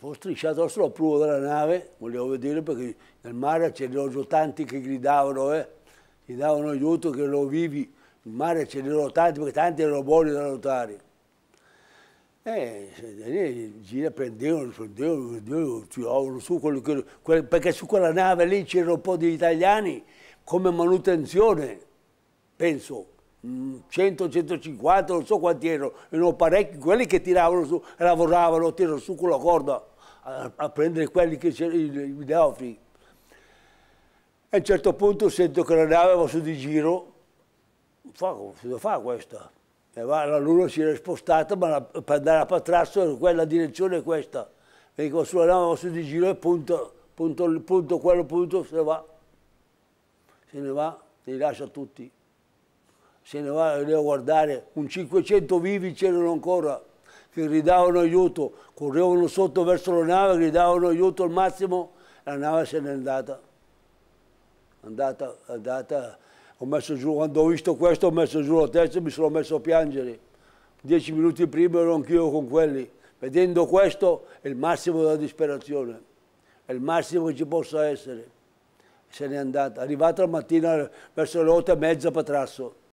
Avevo strisciato solo a stroppa della nave, volevo vedere perché nel mare c'erano tanti che gridavano, eh, che davano aiuto, che erano vivi. In mare c'erano tanti perché tanti erano buoni da notare. Eh, e lì gira, prendevano, prendevano, prendevano, tiravano su, quello, quello, perché su quella nave lì c'erano un po' di italiani come manutenzione, penso. 100, 150, non so quanti erano, erano parecchi quelli che tiravano su, lavoravano, tirano su con la corda a, a prendere quelli che c'erano, i neofiti. a un certo punto sento che la nave va su di giro, fa, cosa fa questa? E va, la luna si era spostata, ma la, per andare a Patrasso quella direzione è questa. E dico, sulla nave va su di giro e punto, punto, punto quello punto se ne va. Se ne va, li lascia tutti se ne va lì a guardare, un 500 vivi c'erano ancora, che gridavano aiuto, correvano sotto verso la nave, gridavano aiuto al massimo, la nave se n'è andata. Andata, andata, ho messo giù, quando ho visto questo ho messo giù la testa e mi sono messo a piangere. Dieci minuti prima ero anch'io con quelli. Vedendo questo è il massimo della disperazione, è il massimo che ci possa essere. Se n'è andata. Arrivata la mattina verso le otto e mezza Patrasso.